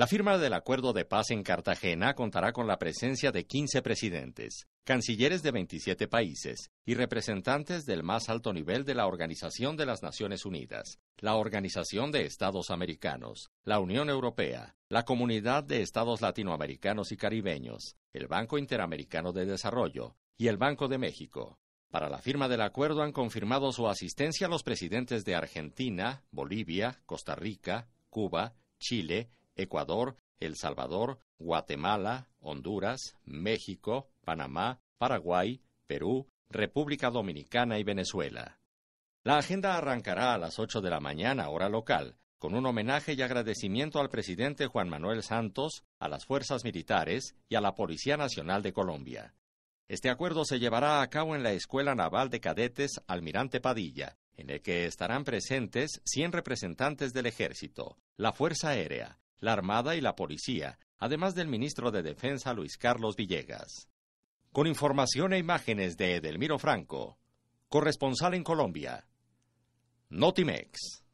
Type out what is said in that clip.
La firma del acuerdo de paz en Cartagena contará con la presencia de 15 presidentes, cancilleres de 27 países y representantes del más alto nivel de la Organización de las Naciones Unidas, la Organización de Estados Americanos, la Unión Europea, la Comunidad de Estados Latinoamericanos y Caribeños, el Banco Interamericano de Desarrollo y el Banco de México. Para la firma del acuerdo han confirmado su asistencia los presidentes de Argentina, Bolivia, Costa Rica, Cuba, Chile, Ecuador, El Salvador, Guatemala, Honduras, México, Panamá, Paraguay, Perú, República Dominicana y Venezuela. La agenda arrancará a las 8 de la mañana hora local, con un homenaje y agradecimiento al presidente Juan Manuel Santos, a las fuerzas militares y a la Policía Nacional de Colombia. Este acuerdo se llevará a cabo en la Escuela Naval de Cadetes Almirante Padilla, en el que estarán presentes 100 representantes del Ejército, la Fuerza Aérea, la Armada y la Policía, además del ministro de Defensa Luis Carlos Villegas. Con información e imágenes de Edelmiro Franco, corresponsal en Colombia. Notimex.